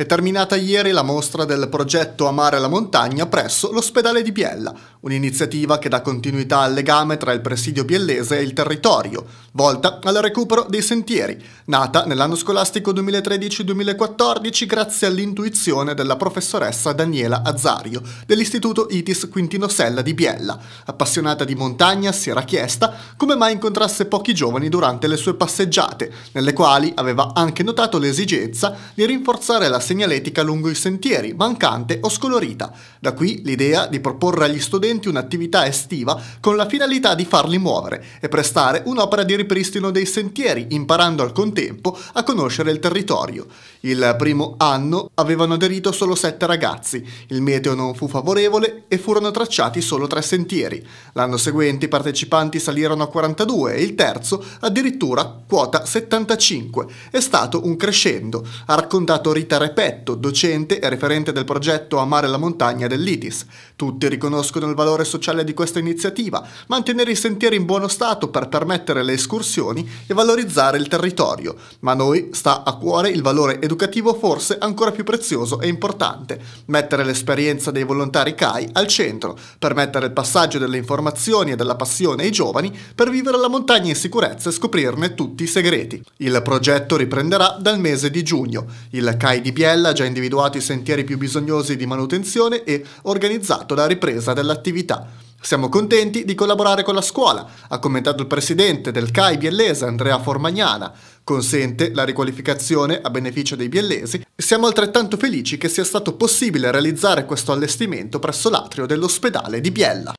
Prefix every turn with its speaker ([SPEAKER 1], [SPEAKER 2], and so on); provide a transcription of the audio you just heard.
[SPEAKER 1] È terminata ieri la mostra del progetto Amare la montagna presso l'ospedale di Biella, un'iniziativa che dà continuità al legame tra il presidio biellese e il territorio, volta al recupero dei sentieri, nata nell'anno scolastico 2013-2014 grazie all'intuizione della professoressa Daniela Azzario dell'Istituto Itis Quintino Sella di Biella. Appassionata di montagna, si era chiesta come mai incontrasse pochi giovani durante le sue passeggiate, nelle quali aveva anche notato l'esigenza di rinforzare la segnaletica lungo i sentieri, mancante o scolorita. Da qui l'idea di proporre agli studenti un'attività estiva con la finalità di farli muovere e prestare un'opera di ripristino dei sentieri, imparando al contempo a conoscere il territorio. Il primo anno avevano aderito solo sette ragazzi, il meteo non fu favorevole e furono tracciati solo tre sentieri. L'anno seguente i partecipanti salirono a 42 e il terzo addirittura quota 75. È stato un crescendo, ha raccontato Rita Repelli Perfetto, docente e referente del progetto Amare la montagna dell'ITIS. Tutti riconoscono il valore sociale di questa iniziativa, mantenere i sentieri in buono stato per permettere le escursioni e valorizzare il territorio, ma a noi sta a cuore il valore educativo forse ancora più prezioso e importante, mettere l'esperienza dei volontari CAI al centro, permettere il passaggio delle informazioni e della passione ai giovani per vivere la montagna in sicurezza e scoprirne tutti i segreti. Il progetto riprenderà dal mese di giugno. Il CAI di DPL ha già individuato i sentieri più bisognosi di manutenzione e organizzato la ripresa dell'attività. Siamo contenti di collaborare con la scuola, ha commentato il presidente del CAI biellese Andrea Formagnana. Consente la riqualificazione a beneficio dei biellesi e siamo altrettanto felici che sia stato possibile realizzare questo allestimento presso l'atrio dell'ospedale di Biella.